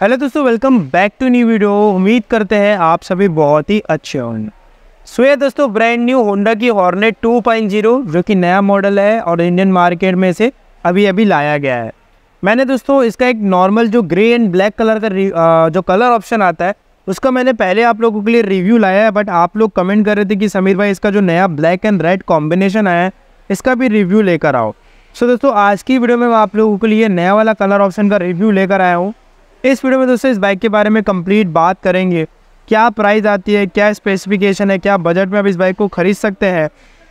hello दोस्तों welcome back to new video उम्मीद करते हैं आप सभी बहुत ही अच्छे होंगे सो ये दोस्तों ब्रांड न्यू होंडा की हॉर्नेट 2.0 जो कि नया मॉडल है और इंडियन मार्केट में से अभी अभी लाया गया है मैंने दोस्तों इसका एक नॉर्मल जो ग्रे एंड ब्लैक कलर का जो कलर ऑप्शन आता है उसका मैंने पहले आप लोगों के लिए रिव्यू लाया है बट आप लोग कमेंट कर रहे थे कि समीर भाई इसका जो नया ब्लैक एंड रेड कॉम्बिनेशन आया है इसका भी रिव्यू लेकर आओ सो so, दोस्तों आज की वीडियो में मैं आप लोगों के लिए नया वाला कलर ऑप्शन का रिव्यू लेकर आया हूँ इस वीडियो में दोस्तों इस बाइक के बारे में कंप्लीट बात करेंगे क्या प्राइस आती है क्या स्पेसिफिकेशन है क्या बजट में आप इस बाइक को ख़रीद सकते हैं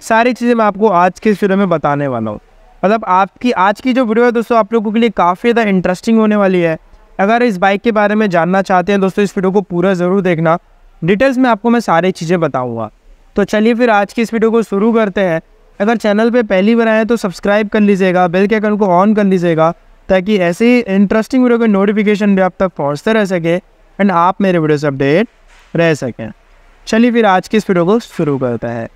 सारी चीज़ें मैं आपको आज के इस वीडियो में बताने वाला हूँ मतलब आपकी आज की जो वीडियो है दोस्तों आप लोगों के लिए काफ़ी ज़्यादा इंटरेस्टिंग होने वाली है अगर इस बाइक के बारे में जानना चाहते हैं दोस्तों इस वीडियो को पूरा ज़रूर देखना डिटेल्स में आपको मैं सारी चीज़ें बताऊँगा तो चलिए फिर आज की इस वीडियो को शुरू करते हैं अगर चैनल पे पहली बार आए तो सब्सक्राइब कर लीजिएगा बेल के आइकन को ऑन कर लीजिएगा ताकि ऐसे ही इंटरेस्टिंग वीडियो के नोटिफिकेशन भी आप तक पहुँचते रह सके एंड आप मेरे वीडियो से अपडेट रह सकें चलिए फिर आज की इस वीडियो को शुरू करता है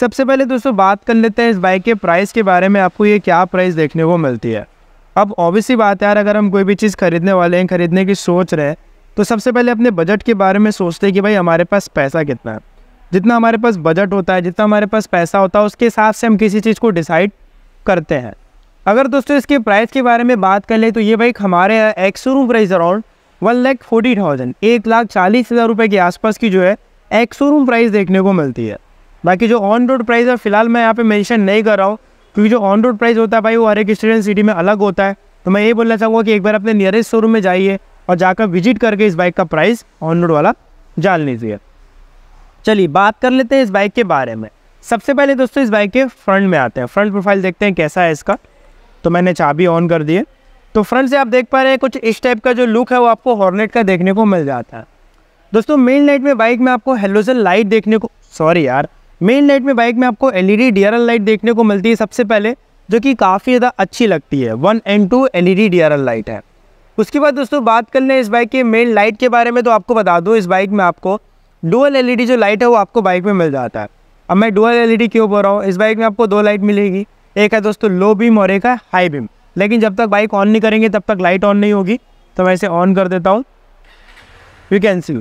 सबसे पहले दोस्तों बात कर लेते हैं इस बाइक के प्राइस के बारे में आपको ये क्या प्राइस देखने को मिलती है अब ऑब्वियसली बात है यार अगर हम कोई भी चीज़ खरीदने वाले हैं खरीदने की सोच रहे हैं तो सबसे पहले अपने बजट के बारे में सोचते हैं कि भाई हमारे पास पैसा कितना है जितना हमारे पास बजट होता है जितना हमारे पास पैसा होता है उसके हिसाब से हम किसी चीज़ को डिसाइड करते हैं अगर दोस्तों इसके प्राइस के बारे में बात कर ले तो ये बाइक हमारे यहाँ ex room price around one lakh forty thousand एक लाख चालीस हज़ार रुपये के आसपास की जो है एक्स रूम प्राइस देखने को मिलती है बाकी जो ऑन रोड प्राइस है फिलहाल मैं यहाँ पे मेंशन नहीं कर रहा हूँ क्योंकि जो ऑन रोड प्राइस होता है भाई वो हर एक स्टूडेंट सिटी में अलग होता है तो मैं ये बोलना चाहूँगा कि एक बार अपने नियरेस्ट शोरूम में जाइए और जाकर विजिट करके इस बाइक का प्राइस ऑन रोड वाला जान लीजिए चलिए बात कर लेते हैं इस बाइक के बारे में सबसे पहले दोस्तों इस बाइक के फ्रंट में आते हैं फ्रंट प्रोफाइल देखते हैं कैसा है इसका तो मैंने चाबी ऑन कर दिए तो फ्रंट से आप देख पा रहे हैं कुछ इस टाइप का जो लुक है वो आपको हॉर्नेट का देखने को मिल जाता है दोस्तों मेन लाइट में बाइक में आपको हेलोजन लाइट देखने को सॉरी यार मेन लाइट में बाइक में आपको एलईडी ई लाइट देखने को मिलती है सबसे पहले जो कि काफ़ी ज़्यादा अच्छी लगती है one and two L E light है उसके बाद दोस्तों बात कर लें इस बाइक के मेन लाइट के बारे में तो आपको बता दूँ इस बाइक में आपको डुअल एलईडी e जो लाइट है वो आपको बाइक में मिल जाता है अब मैं डुअल एलईडी e क्यों बोल रहा हूँ इस बाइक में आपको दो लाइट मिलेगी एक है दोस्तों लो बीम और एक है हाई बीम लेकिन जब तक बाइक ऑन नहीं करेंगे तब तक लाइट ऑन नहीं होगी तो मैं इसे ऑन कर देता हूँ यू कैन सी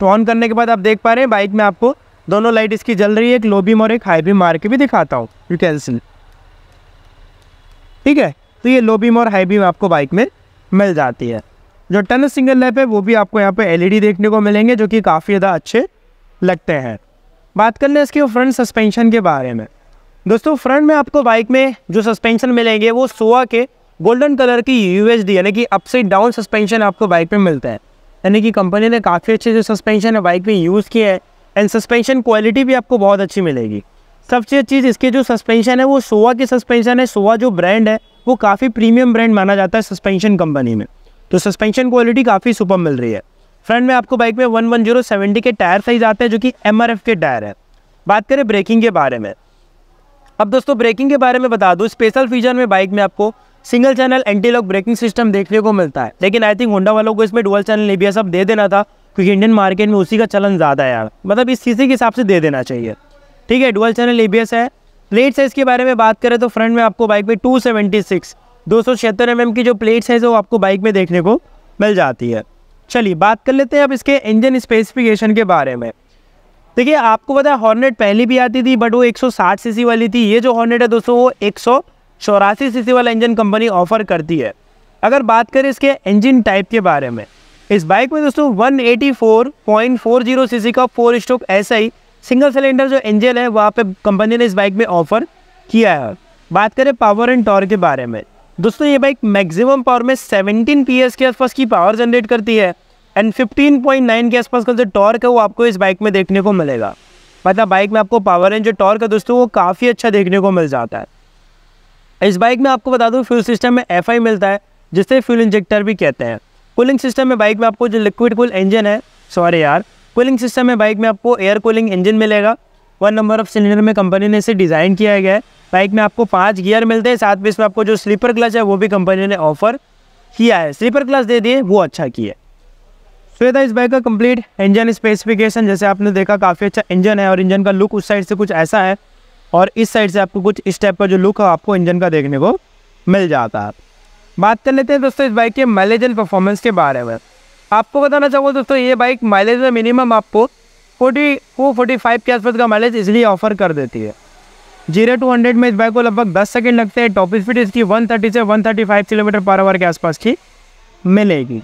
तो ऑन करने के बाद आप देख पा रहे हैं बाइक में आपको दोनों लाइट इसकी जल रही है एक लो बीम और एक हाई बीम मार के भी दिखाता हूँ यू कैन सी ठीक है तो ये लो बीम और हाई बीम आपको बाइक में मिल जाती है जो टन सिंगल लैप है वो भी आपको यहाँ पे एलईडी e देखने को मिलेंगे जो कि काफ़ी ज़्यादा अच्छे लगते हैं बात कर लें इसके फ्रंट सस्पेंशन के बारे में दोस्तों फ्रंट में आपको बाइक में जो सस्पेंशन मिलेंगे वो सोआ के गोल्डन कलर की यूएसडी यानी कि अपसाइड डाउन सस्पेंशन आपको बाइक में मिलता है यानी कि कंपनी ने काफ़ी अच्छे जो सस्पेंशन है बाइक में यूज़ किया है एंड सस्पेंशन क्वालिटी भी आपको बहुत अच्छी मिलेगी सबसे अच्छी चीज़ इसके जो सस्पेंशन है वो सोवा की सस्पेंशन है सोवा जो ब्रांड है वो काफ़ी प्रीमियम ब्रांड माना जाता है सस्पेंशन कंपनी में तो सस्पेंशन क्वालिटी काफ़ी सुपर मिल रही है फ्रंट में आपको बाइक में वन वन जीरो सेवेंटी के टायर साइज आते हैं जो कि एम के टायर है बात करें ब्रेकिंग के बारे में अब दोस्तों ब्रेकिंग के बारे में बता दूँ स्पेशल फीचर में बाइक में आपको single channel anti lock braking system देखने को मिलता है लेकिन आई थिंक होंडा वालों को इसमें डुअल चैनल ले सब दे देना था क्योंकि इंडियन मार्केट में उसी का चलन ज़्यादा है यार मतलब इस सीसी के हिसाब से दे देना चाहिए ठीक है डुअल चैनल ए है प्लेट साइज़ के बारे में बात करें तो फ्रंट में आपको बाइक में टू सेवेंटी सिक्स दो सौ छिहत्तर एम एम की जो प्लेट साइज़ है वो आपको बाइक में देखने को मिल जाती है चलिए बात कर लेते हैं अब इसके इंजन स्पेसिफिकेशन के बारे में देखिए आपको पता है हॉर्नेट पहले भी आती थी बट वो 160 सीसी वाली थी ये जो हॉर्नेट है दोस्तों वो एक सीसी वाला इंजन कंपनी ऑफर करती है अगर बात करें इसके इंजन टाइप के बारे में इस बाइक में दोस्तों 184.40 सीसी का फोर स्ट्रोक ऐसा ही सिंगल सिलेंडर जो इंजन है वहाँ पे कंपनी ने इस बाइक में ऑफर किया है बात करें पावर एंड टॉर के बारे में दोस्तों ये बाइक मैक्सिमम पावर में 17 पी के आसपास की पावर जनरेट करती है एंड 15.9 के आसपास का जो टॉर्क है वो आपको इस बाइक में देखने को मिलेगा मतलब बाइक में आपको पावर एंड जो टॉर्क है दोस्तों वो काफ़ी अच्छा देखने को मिल जाता है इस बाइक में आपको बता दूँ फ्यूल सिस्टम में एफ मिलता है जिससे फ्यूल इंजेक्टर भी कहते हैं कूलिंग सिस्टम में बाइक में आपको जो लिक्विड कूल इंजन है सॉरी यार कूलिंग सिस्टम में बाइक में आपको एयर कूलिंग इंजन मिलेगा वन नंबर ऑफ सिलेंडर में कंपनी ने इसे डिज़ाइन किया गया है बाइक में आपको पाँच गियर मिलते हैं साथ में इसमें आपको जो स्लीपर क्लच है वो भी कंपनी ने ऑफर किया है स्लीपर क्लच दे दिए वो अच्छा किया है तो ये था इस बाइक का कंप्लीट इंजन स्पेसिफिकेशन जैसे आपने देखा काफ़ी अच्छा इंजन है और इंजन का लुक उस साइड से कुछ ऐसा है और इस साइड से आपको कुछ इस टाइप का जो लुक है आपको इंजन का देखने को मिल जाता है बात कर लेते हैं दोस्तों इस बाइक के माइलेज एंड परफॉर्मेंस के बारे में आपको बताना चाहूँगा दोस्तों ये बाइक माइलेज में मिनिमम आपको फोर्टी टू फोर्टी फाइव के आसपास का माइलेज इसलिए ऑफर कर देती है जीरो टू हंड्रेड में इस बाइक को लगभग दस सेकेंड लगते हैं टॉप स्पीड इसकी वन थर्टी से one thirty five kilometre per hour के आसपास की मिलेगी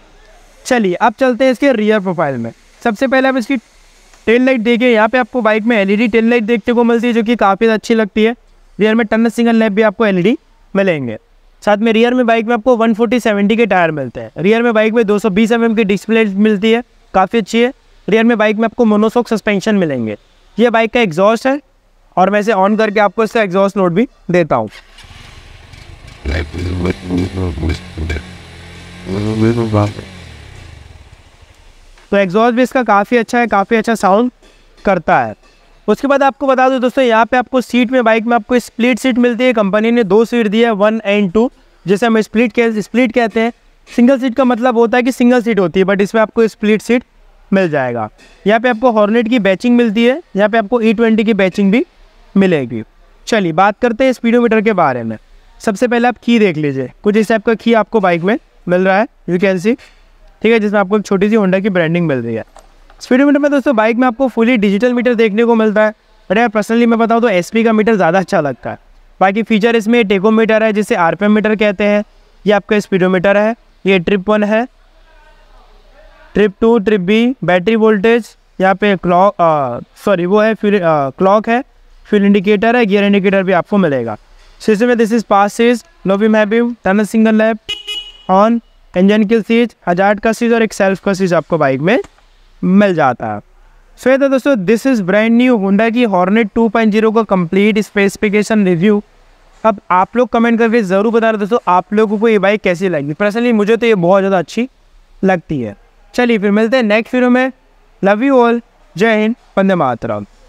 चलिए अब चलते हैं इसके रियर प्रोफाइल में सबसे पहले आप इसकी टेल लाइट देखिए यहाँ पे आपको बाइक में एलईडी टेल लाइट देखने को मिलती है जो कि काफ़ी अच्छी लगती है रियर में टन सिंगल लैप भी आपको एलईडी मिलेंगे साथ में रियर में बाइक में आपको 140 70 के टायर मिलते हैं रियर में बाइक में 220 एमएम की डिस्प्ले मिलती है काफ़ी अच्छी है रियर में बाइक में आपको मोनोसोक सस्पेंशन मिलेंगे ये बाइक का एग्जॉस्ट है और मैं इसे ऑन करके आपको इसका एग्जॉस्ट नोट भी देता हूँ तो एग्जॉस्ट भी इसका काफ़ी अच्छा है काफ़ी अच्छा साउंड करता है उसके बाद आपको बता दूँ दोस्तों यहाँ पे आपको सीट में बाइक में आपको स्प्लिट सीट मिलती है कंपनी ने दो सीट दी है वन एंड टू जैसे हम स्प्लिट कह स्प्लिट कहते हैं सिंगल सीट का मतलब होता है कि सिंगल सीट होती है बट इसमें आपको स्प्लिट सीट मिल जाएगा यहाँ पे आपको हॉर्नेट की बैचिंग मिलती है यहाँ पे आपको ई e ट्वेंटी की बैचिंग भी मिलेगी चलिए बात करते हैं स्पीडोमीटर के बारे में सबसे पहले आप की देख लीजिए कुछ इस टाइप का की आपको बाइक में मिल रहा है यू कैन सी ठीक है जिसमें आपको एक छोटी सी होंडा की ब्रांडिंग मिल रही है स्पीडोमीटर में दोस्तों बाइक में आपको फुली डिजिटल मीटर देखने को मिलता है बट यार पर्सनली मैं बताऊँ तो एस का मीटर ज़्यादा अच्छा लगता है बाकी फीचर इसमें टेको मीटर है जिसे आर मीटर कहते हैं ये आपका स्पीडोमीटर है ये ट्रिप वन है trip two trip B battery voltage यहाँ पे क्लॉक सॉरी वो है फिर क्लॉक है फ्यूल इंडिकेटर है गियर इंडिकेटर भी आपको मिलेगा सिस्टम में this is pass is no beam tunnel single lap on engine की सीज हजार्ट का सीज और एक सेल्फ का सीज आपको बाइक में मिल जाता है सो ये था तो दोस्तों this is brand new Honda की हॉर्नेट 2.0 का कंप्लीट स्पेसिफिकेशन रिव्यू अब आप लोग कमेंट करके ज़रूर बता रहे दोस्तों आप लोगों को ये बाइक कैसी लगेगी पर्सनली मुझे तो ये बहुत ज़्यादा अच्छी लगती है चलिए फिर मिलते हैं नेक्स्ट वीडियो में लव यू ऑल जय हिंद वंदे मातरम